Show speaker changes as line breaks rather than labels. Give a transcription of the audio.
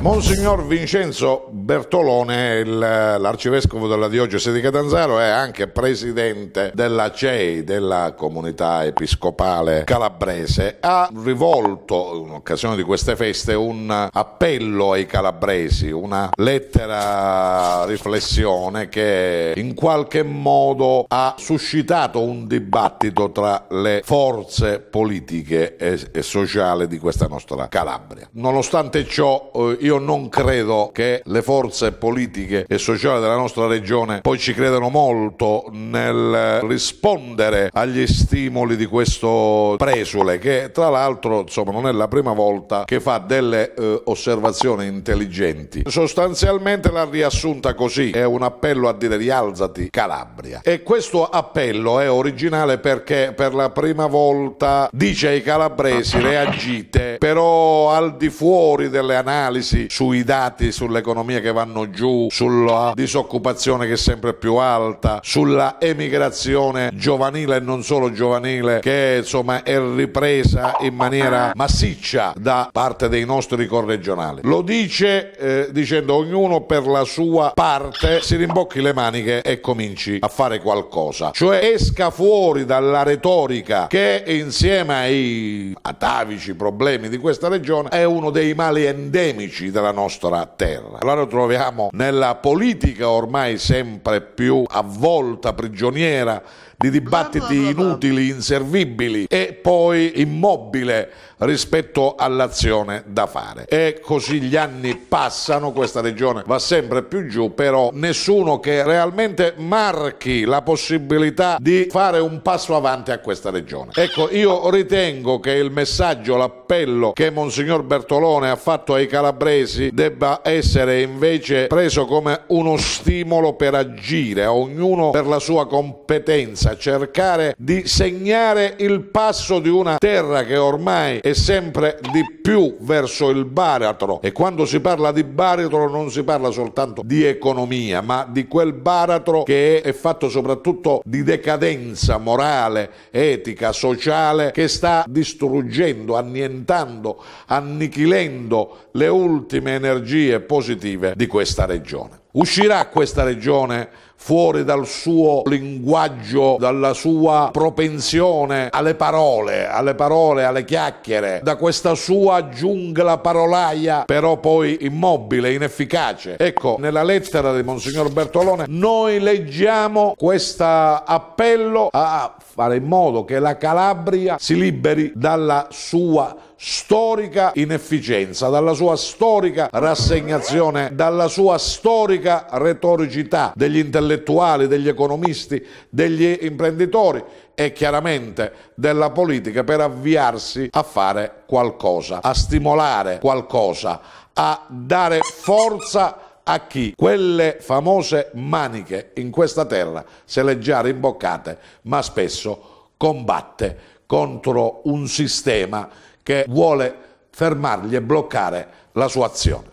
Monsignor Vincenzo Bertolone, l'arcivescovo della diocesi di Catanzaro, è anche presidente della CEI, della comunità episcopale calabrese. Ha rivolto, in occasione di queste feste, un appello ai calabresi, una lettera riflessione che in qualche modo ha suscitato un dibattito tra le forze politiche e, e sociali di questa nostra Calabria. Nonostante ciò, eh, io io non credo che le forze politiche e sociali della nostra regione poi ci credano molto nel rispondere agli stimoli di questo presule che tra l'altro insomma non è la prima volta che fa delle eh, osservazioni intelligenti. Sostanzialmente l'ha riassunta così, è un appello a dire rialzati Calabria e questo appello è originale perché per la prima volta dice ai calabresi reagite però al di fuori delle analisi mesi sui dati sull'economia che vanno giù, sulla disoccupazione che è sempre più alta, sulla emigrazione giovanile e non solo giovanile che insomma è ripresa in maniera massiccia da parte dei nostri corregionali. Lo dice eh, dicendo ognuno per la sua parte si rimbocchi le maniche e cominci a fare qualcosa, cioè esca fuori dalla retorica che insieme ai atavici problemi di questa regione è uno dei mali endemici della nostra terra. Allora troviamo nella politica ormai sempre più avvolta, prigioniera di dibattiti inutili, inservibili e poi immobile rispetto all'azione da fare. E così gli anni passano, questa regione va sempre più giù, però nessuno che realmente marchi la possibilità di fare un passo avanti a questa regione. Ecco, io ritengo che il messaggio, l'appello che Monsignor Bertolone ha fatto ai calabresi debba essere invece preso come uno stimolo per agire, ognuno per la sua competenza cosa, cercare di segnare il passo di una terra che ormai è sempre di più verso il baratro e quando si parla di baratro non si parla soltanto di economia ma di quel baratro che è fatto soprattutto di decadenza morale, etica, sociale che sta distruggendo, annientando, annichilendo le ultime energie positive di questa regione. Uscirà questa regione fuori dal suo linguaggio, dalla sua propensione alle parole, alle parole, alle chiacchiere, da questa sua giungla parolaia, però poi immobile, inefficace. Ecco, nella lettera di Monsignor Bertolone noi leggiamo questo appello a fare in modo che la Calabria si liberi dalla sua storica inefficienza, dalla sua storica rassegnazione, dalla sua storica retoricità degli intellettuali, degli economisti, degli imprenditori e chiaramente della politica per avviarsi a fare qualcosa, a stimolare qualcosa, a dare forza a chi quelle famose maniche in questa terra se le già rimboccate, ma spesso combatte contro un sistema che vuole fermargli e bloccare la sua azione.